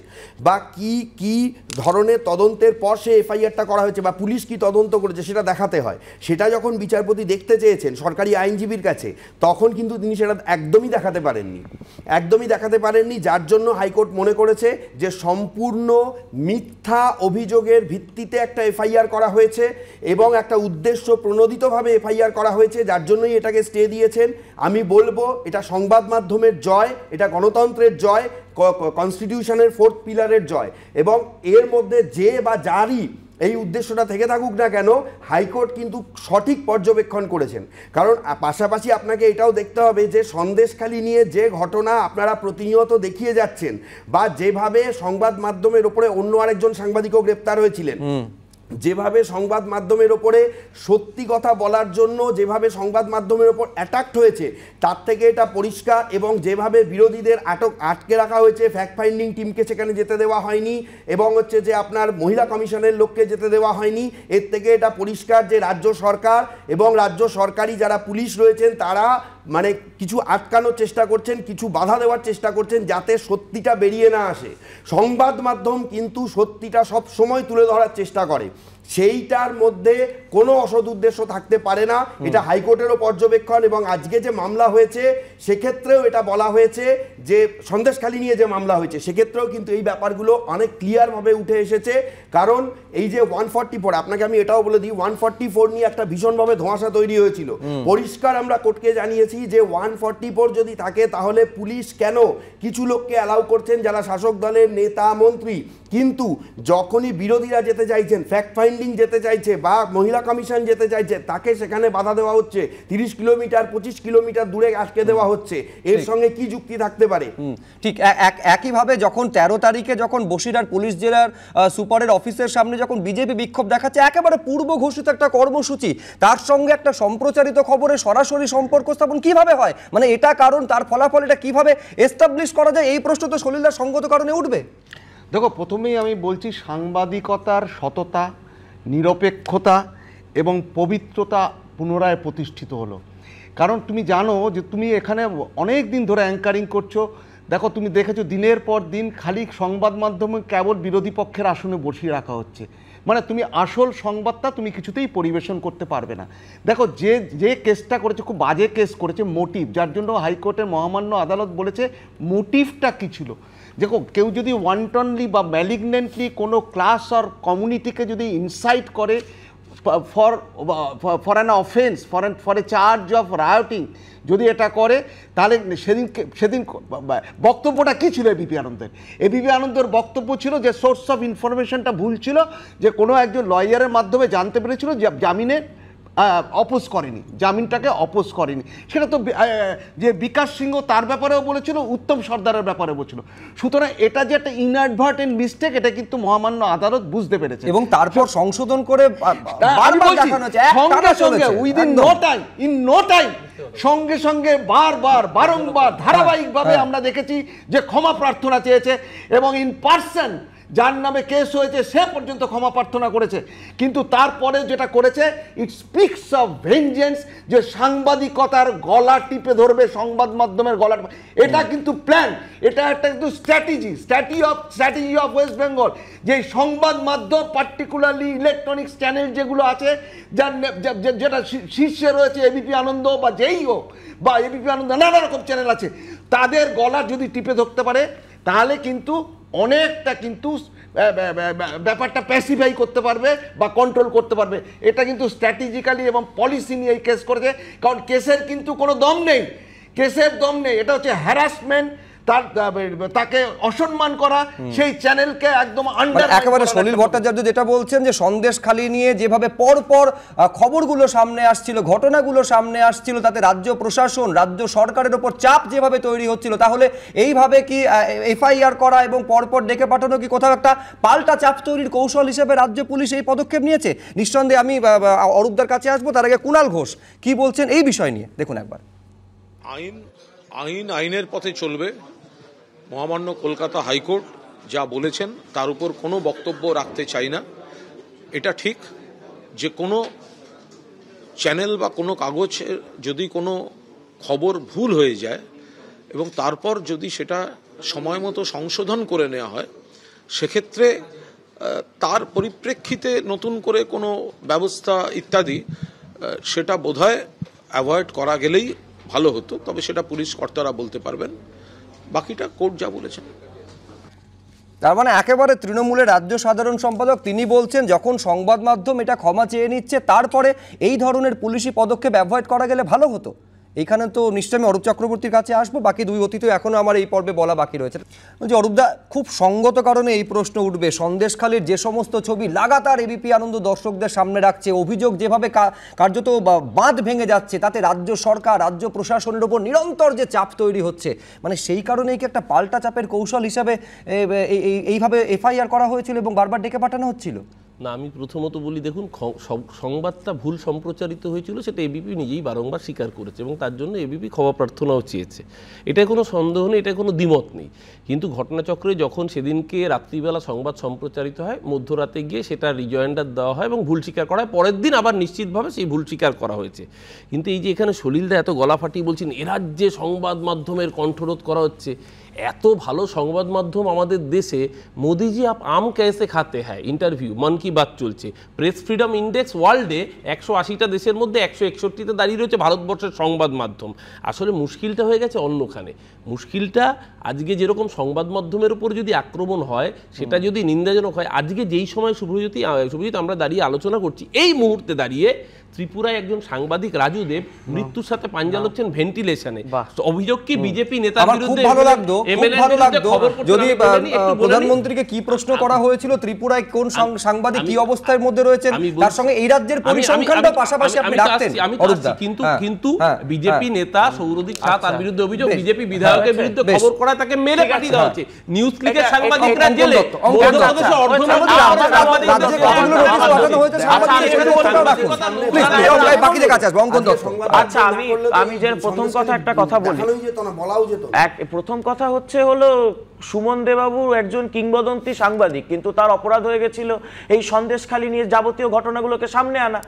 বা কি কি ধরনের তদন্তের পর সে এফআইআরটা করা হয়েছে বা পুলিশ কি তদন্ত করেছে সেটা দেখাতে হয় সেটা যখন বিচারপতি দেখতে চেয়েছেন সরকারি আইনজীবীর কাছে তখন কিন্তু তিনি সেটা একদমই দেখাতে পারেননি একদমই দেখাতে পারেননি যার জন্য হাইকোর্ট মনে করেছে যে সম্পূর্ণ মিথ্যা অভিযোগের ভিত্তিতে একটা এফআইআর করা হয়েছে এবং একটা উদ্দেশ্য প্রণোদিতভাবে এফআইআর করা হয়েছে যার জন্যই এটাকে স্টে দিয়েছেন আমি বলবো এটা সংবাদ মাধ্যমের জয় এটা গণতন্ত্রের জয় কনস্টিটিউশনের ফোর্থ পিলারের জয় এবং এর মধ্যে যে বা যারই এই উদ্দেশ্যটা থেকে থাকুক না কেন হাইকোর্ট কিন্তু সঠিক পর্যবেক্ষণ করেছেন কারণ পাশাপাশি আপনাকে এটাও দেখতে হবে যে সন্দেশখালি নিয়ে যে ঘটনা আপনারা প্রতিনিয়ত দেখিয়ে যাচ্ছেন বা যেভাবে সংবাদ মাধ্যমের ওপরে অন্য আরেকজন সাংবাদিকও গ্রেপ্তার হয়েছিলেন যেভাবে সংবাদ মাধ্যমের ওপরে সত্যি কথা বলার জন্য যেভাবে সংবাদ মাধ্যমের ওপর অ্যাটাক্ট হয়েছে তার থেকে এটা পরিষ্কার এবং যেভাবে বিরোধীদের আটক আটকে রাখা হয়েছে ফ্যাক্ট ফাইন্ডিং টিমকে সেখানে যেতে দেওয়া হয়নি এবং হচ্ছে যে আপনার মহিলা কমিশনের লোককে যেতে দেওয়া হয়নি এর থেকে এটা পরিষ্কার যে রাজ্য সরকার এবং রাজ্য সরকারি যারা পুলিশ রয়েছেন তারা মানে কিছু আটকানোর চেষ্টা করছেন কিছু বাধা দেওয়ার চেষ্টা করছেন যাতে সত্যিটা বেরিয়ে না আসে সংবাদ মাধ্যম কিন্তু সত্যিটা সব সময় তুলে ধরার চেষ্টা করে সেইটার মধ্যে কোনো অসৎ উদ্দেশ্য থাকতে পারে না এটা হাইকোর্টেরও পর্যবেক্ষণ এবং আজকে যে মামলা হয়েছে সেক্ষেত্রেও এটা বলা হয়েছে যে সন্দেশখালি নিয়ে যে মামলা হয়েছে সেক্ষেত্রেও কিন্তু এই ব্যাপারগুলো অনেক ক্লিয়ারভাবে উঠে এসেছে কারণ এই যে ওয়ান ফর্টি ফোর আপনাকে আমি এটাও বলে দিই ওয়ান ফর্টি ফোর নিয়ে একটা ভীষণভাবে ধোঁয়াশা তৈরি হয়েছিল পরিষ্কার আমরা কোর্টকে জানিয়েছি যে ওয়ান ফর্টি ফোর যদি থাকে তাহলে পুলিশ কেন কিছু লোককে অ্যালাউ করছেন যারা শাসক দলের নেতা মন্ত্রী কিন্তু যখনই বিরোধীরা যেতে চাইছেন ফ্যাক্ট ফাইন বাইন্ডিং যেতে চাইছে বা মহিলা কমিশন যেতে চাইছে তাকে সেখানে বাধা দেওয়া হচ্ছে তিরিশ কিলোমিটার পঁচিশ কিলোমিটার দূরে আটকে দেওয়া হচ্ছে এর সঙ্গে কি যুক্তি থাকতে পারে ঠিক একইভাবে যখন ১৩ তারিখে যখন বসিরার পুলিশ জেলার সুপারের অফিসের সামনে যখন বিজেপি বিক্ষোভ দেখাচ্ছে একেবারে পূর্ব ঘোষিত একটা কর্মসূচি তার সঙ্গে একটা সম্প্রচারিত খবরের সরাসরি সম্পর্ক স্থাপন কিভাবে হয় মানে এটা কারণ তার ফলাফল এটা কিভাবে এস্টাবলিশ করা যায় এই প্রশ্ন তো সলিলদার সঙ্গত কারণে উঠবে দেখো প্রথমেই আমি বলছি সাংবাদিকতার সততা নিরপেক্ষতা এবং পবিত্রতা পুনরায় প্রতিষ্ঠিত হলো কারণ তুমি জানো যে তুমি এখানে অনেক দিন ধরে অ্যাঙ্কারিং করছো দেখো তুমি দেখেছো দিনের পর দিন খালি সংবাদ মাধ্যমে কেবল বিরোধী পক্ষের আসনে বসিয়ে রাখা হচ্ছে মানে তুমি আসল সংবাদটা তুমি কিছুতেই পরিবেশন করতে পারবে না দেখো যে যে কেসটা করেছে খুব বাজে কেস করেছে মোটিভ যার জন্য হাইকোর্টের মহামান্য আদালত বলেছে মোটিভটা কী ছিল দেখো কেউ যদি ওয়ান্টনলি বা ম্যালিগনেন্টলি কোনো ক্লাস আর কমিউনিটিকে যদি ইনসাইট করে for for an offence for an for a charge of rioting যদি এটা করে তাহলে সেদিন সেদিন বক্তব্যটা কী ছিল এবিপি আনন্দের এবিপি আনন্দের বক্তব্য ছিল যে সোর্স অফ ইনফরমেশনটা ভুল ছিল যে কোনো একজন লয়ারের মাধ্যমে জানতে পেরেছিল যে জামিনে অপোজ করেনি জামিনটাকে অপোজ করেনি সেটা তো যে বিকাশ সিংহ তার ব্যাপারেও বলেছিল উত্তম সর্দারের ব্যাপারে বলছিল সুতরাং এটা যে একটা ইনঅ্যাডভার্টেন্ট মিস্টেক এটা কিন্তু মহামান্য আদালত বুঝতে পেরেছে এবং তারপর সংশোধন করে সঙ্গে সঙ্গে within no time in no time সঙ্গে সঙ্গে বারবার বারংবার ধারাবাহিকভাবে হ্যাঁ, আমরা দেখেছি যে ক্ষমা প্রার্থনা চেয়েছে এবং ইন পার্সন যার নামে কেস হয়েছে সে পর্যন্ত ক্ষমা প্রার্থনা করেছে কিন্তু তারপরে যেটা করেছে ইট স্পিক্স অফ ভেঞ্জেন্স যে সাংবাদিকতার গলা টিপে ধরবে সংবাদ মাধ্যমের গলা এটা কিন্তু প্ল্যান এটা একটা কিন্তু strategy strategy of strategy of West Bengal যে সংবাদ মাধ্যম পার্টিকুলারলি ইলেকট্রনিক্স চ্যানেল যেগুলো আছে যার যেটা শীর্ষে রয়েছে এবিপি আনন্দ বা যেই হোক বা এবিপি আনন্দ নানা রকম চ্যানেল আছে তাদের গলা যদি টিপে ধরতে পারে তাহলে কিন্তু অনেকটা কিন্তু ব্যাপারটা প্যাসিফাই করতে পারবে বা কন্ট্রোল করতে পারবে এটা কিন্তু স্ট্র্যাটেজিক্যালি এবং পলিসি নিয়ে এই কেস করেছে কারণ কেসের কিন্তু কোনো দম নেই কেসের দম নেই এটা হচ্ছে হ্যারাসমেন্ট তাকে অসম্মান করা সেই চ্যানেলকে একদম মানে একেবারে সলিল ভট্টাচার্য যেটা বলছেন যে সন্দেশ খালি নিয়ে যেভাবে পর পর খবরগুলো সামনে আসছিল ঘটনাগুলো সামনে আসছিল তাতে রাজ্য প্রশাসন রাজ্য সরকারের ওপর চাপ যেভাবে তৈরি হচ্ছিল তাহলে এইভাবে কি এফআইআর করা এবং পরপর ডেকে পাঠানো কি কোথাও একটা পাল্টা চাপ তৈরির কৌশল হিসেবে রাজ্য পুলিশ এই পদক্ষেপ নিয়েছে নিঃসন্দেহে আমি অরূপদার কাছে আসবো তার আগে কুণাল ঘোষ কি বলছেন এই বিষয় নিয়ে দেখুন একবার আইন আইন আইনের পথে চলবে মহামান্য কলকাতা হাইকোর্ট যা বলেছেন তার উপর কোনো বক্তব্য রাখতে চাই না এটা ঠিক যে কোনো চ্যানেল বা কোনো কাগজের যদি কোনো খবর ভুল হয়ে যায় এবং তারপর যদি সেটা সময় মতো সংশোধন করে নেওয়া হয় সেক্ষেত্রে তার পরিপ্রেক্ষিতে নতুন করে কোনো ব্যবস্থা ইত্যাদি সেটা বোধহয় অ্যাভয়েড করা গেলেই ভালো হতো তবে সেটা পুলিশ কর্তারা বলতে পারবেন বাকিটা কোর্ট যা বলেছেন তার মানে একেবারে তৃণমূলের রাজ্য সাধারণ সম্পাদক তিনি বলছেন যখন সংবাদ মাধ্যম এটা ক্ষমা চেয়ে নিচ্ছে তারপরে এই ধরনের পুলিশি পদক্ষেপ অ্যাভয়েড করা গেলে ভালো হতো এখানে তো নিশ্চয় আমি অরূপ চক্রবর্তীর কাছে আসবো বাকি দুই অতীত এখনও আমার এই পর্বে বলা বাকি রয়েছে যে অরূপদা খুব সঙ্গত কারণে এই প্রশ্ন উঠবে সন্দেশখালীর যে সমস্ত ছবি লাগাতার এবিপি আনন্দ দর্শকদের সামনে রাখছে অভিযোগ যেভাবে কার্যত বাঁধ ভেঙে যাচ্ছে তাতে রাজ্য সরকার রাজ্য প্রশাসনের ওপর নিরন্তর যে চাপ তৈরি হচ্ছে মানে সেই কারণেই কি একটা পাল্টা চাপের কৌশল হিসাবে এইভাবে এফআইআর করা হয়েছিল এবং বারবার ডেকে পাঠানো হচ্ছিল না আমি প্রথমত বলি দেখুন সংবাদটা ভুল সম্প্রচারিত হয়েছিল সেটা এবিপি নিজেই বারংবার স্বীকার করেছে এবং তার জন্য এবিপি ক্ষমা প্রার্থনাও চেয়েছে এটা কোনো সন্দেহ নেই এটা কোনো দ্বিমত নেই কিন্তু ঘটনাচক্রে যখন সেদিনকে রাত্রিবেলা সংবাদ সম্প্রচারিত হয় মধ্যরাতে গিয়ে সেটা রিজয়েন্ডার দেওয়া হয় এবং ভুল স্বীকার করা হয় পরের দিন আবার নিশ্চিতভাবে সেই ভুল স্বীকার করা হয়েছে কিন্তু এই যে এখানে সলিলদা এত গলা ফাটিয়ে বলছেন এরাজ্যে সংবাদ মাধ্যমের কণ্ঠরোধ করা হচ্ছে এত ভালো সংবাদ মাধ্যম আমাদের দেশে মোদিজি আপ আম ক্যাসে খাতে হ্যাঁ ইন্টারভিউ মন কি বাত চলছে প্রেস ফ্রিডম ইন্ডেক্স ওয়ার্ল্ডে একশো আশিটা দেশের মধ্যে একশো একষট্টিতে দাঁড়িয়ে রয়েছে ভারতবর্ষের সংবাদ মাধ্যম আসলে মুশকিলটা হয়ে গেছে অন্যখানে মুশকিলটা আজকে যেরকম সংবাদ মাধ্যমের উপর যদি আক্রমণ হয় সেটা যদি নিন্দাজনক হয় আজকে যেই সময় শুভজ্যোতি শুভ্রজিৎ আমরা দাঁড়িয়ে আলোচনা করছি এই মুহূর্তে দাঁড়িয়ে ত্রিপুরায় একজন সাংবাদিক রাজু দেব মৃত্যুর সাথে পাঞ্জা হচ্ছেন ভেন্টিলেশনে অভিযোগ কি বিজেপি নেতার বিরুদ্ধে ভালো লাগতো যদি প্রধানমন্ত্রীকে কি প্রশ্ন করা হয়েছিল ত্রিপুরায় কোন সাংবাদিক কি অবস্থার মধ্যে রয়েছেন তার সঙ্গে এই রাজ্যের পরিসংখ্যানটা পাশাপাশি আপনি রাখতেন কিন্তু হ্যাঁ, কিন্তু হ্যাঁ, হ্যাঁ। বিজেপি নেতা আচ্ছা। সৌরদীপ শাহ তার আচ্ছা। বিরুদ্ধে অভিযোগ বিজেপি বিধায়কের বিরুদ্ধে খবর করা তাকে মেরে পাঠিয়ে দেওয়া হচ্ছে নিউজ ক্লিকের সাংবাদিকরা জেলে আচ্ছা আমি আমি যে প্রথম কথা একটা কথা বলি প্রথম কথা হচ্ছে হলো সুমন দেবাবু একজন কিংবদন্তি সাংবাদিক কিন্তু তার অপরাধ হয়ে গেছিল এই সন্দেশখালি নিয়ে যাবতীয় ঘটনাগুলোকে সামনে আনা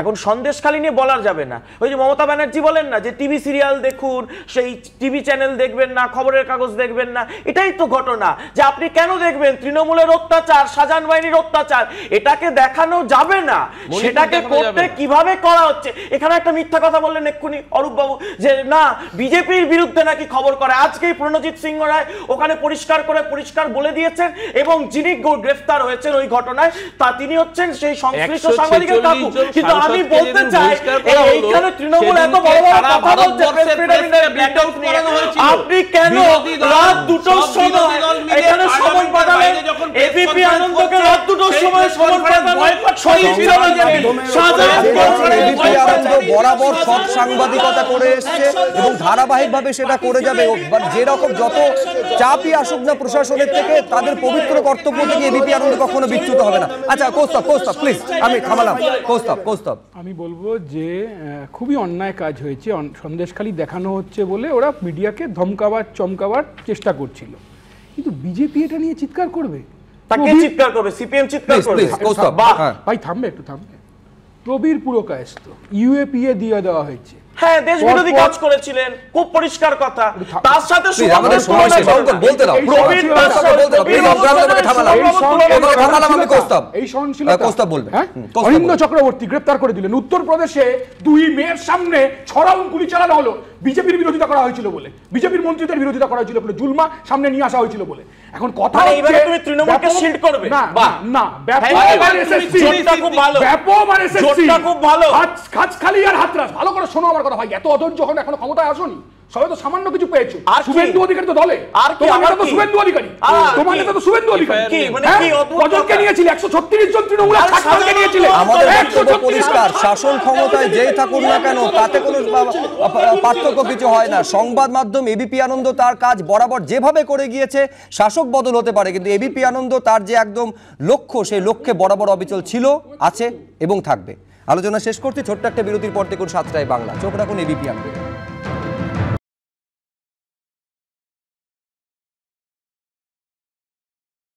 এখন সন্দেশখালি নিয়ে বলার যাবে না ওই যে মমতা ব্যানার্জি বলেন না যে টিভি সিরিয়াল দেখুন সেই টিভি চ্যানেল দেখবেন না খবরের কাগজ দেখবেন না এটাই তো ঘটনা যে আপনি কেন দেখবেন তৃণমূলের অত্যাচার সাজান বাহিনীর অত্যাচার এটাকে দেখানো যাবে না সেটাকে করতে কিভাবে করা হচ্ছে এখানে একটা মিথ্যা কথা বললেন এক্ষুনি অরূপবাবু যে না বিজেপির বিরুদ্ধে নাকি খবর করে আজকেই প্রণজিৎ সিংহ রায় ওখানে পরিষ্কার পরিষ্কার করে পরিষ্কার বলে দিয়েছেন এবং যিনি গ্রেফতার হয়েছেন ওই ঘটনায় তা তিনি হচ্ছেন সেই সংশ্লিষ্ট সাংবাদিকের কাকু কিন্তু আমি বলতে চাই এইখানে তৃণমূল এত বড় বড় কথা বলছে আপনি কেন রাত দুটোর সময় এখানে সময় পাঠালেন এবিপি আনন্দকে রাত দুটোর সময় সময় পাঠালেন বরাবর সাংবাদিকতা করে এসছে এবং ধারাবাহিকভাবে সেটা করে যাবে যেরকম যত চাপই আসুক শাসক না প্রশাসনের থেকে তাদের পবিত্র কর্তব্য থেকে এবিপি আনন্দ কখনো বিচ্যুত হবে না আচ্ছা কৌস্তব কৌস্তব প্লিজ আমি থামালাম কৌস্তব কৌস্তব আমি বলবো যে খুবই অন্যায় কাজ হয়েছে সন্দেশ খালি দেখানো হচ্ছে বলে ওরা মিডিয়াকে ধমকাবার চমকাবার চেষ্টা করছিল কিন্তু বিজেপি এটা নিয়ে চিৎকার করবে তাকে চিৎকার করবে সিপিএম চিৎকার করবে হ্যাঁ। ভাই থামবে একটু থামবে প্রবীর পুরকায়স্ত ইউএপিএ দিয়ে দেওয়া হয়েছে হ্যাঁ দেশ বিরোধী কাজ করেছিলেন খুব পরিষ্কার কথা তার সাথে অরিন্দ হ্যাঁ? চক্রবর্তী করে দিলেন উত্তরপ্রদেশে দুই মেয়ের সামনে ছড়াউন গুলি চালানো হলো বিজেপির বিরোধিতা করা হয়েছিল বলে বিজেপির মন্ত্রীদের বিরোধিতা করা হয়েছিল বলে জুলমা সামনে নিয়ে আসা হয়েছিল বলে এখন কথা মানে এইবারে তুমি তৃণমূলকে শিল্ড করবে না না হ্যাঁ, খুব ভালো আর এসএসসি খুব ভালো খাজ খালি আর হাতরাস ভালো করে শোনো আমার কথা ভাই এত অধৈর্য হন এখনো ক্ষমতায় আসুন সবাই তো সামান্য কিছু পেয়েছো আর শুভেন্দু অধিকারী তো দলে আর তোমার তো শুভেন্দু অধিকারী তোমার নেতা তো শুভেন্দু অধিকারী মানে হ্যাঁ? কজনকে নিয়েছিল একশো ছত্রিশ জন তৃণমূল নিয়েছিল পরিষ্কার শাসন ক্ষমতায় যেই থাকুন না কেন তাতে কোনো পার্থক্য কিছু হয় না সংবাদ মাধ্যম এবিপি আনন্দ তার কাজ বরাবর যেভাবে করে গিয়েছে শাসক বদল হতে পারে কিন্তু এবিপি আনন্দ তার যে একদম লক্ষ্য সেই লক্ষ্যে বরাবর অবিচল ছিল আছে এবং থাকবে আলোচনা শেষ করতে ছোট্ট একটা বিরতির পর দেখুন সাতটায় বাংলা চোখ রাখুন এবিপি আনন্দ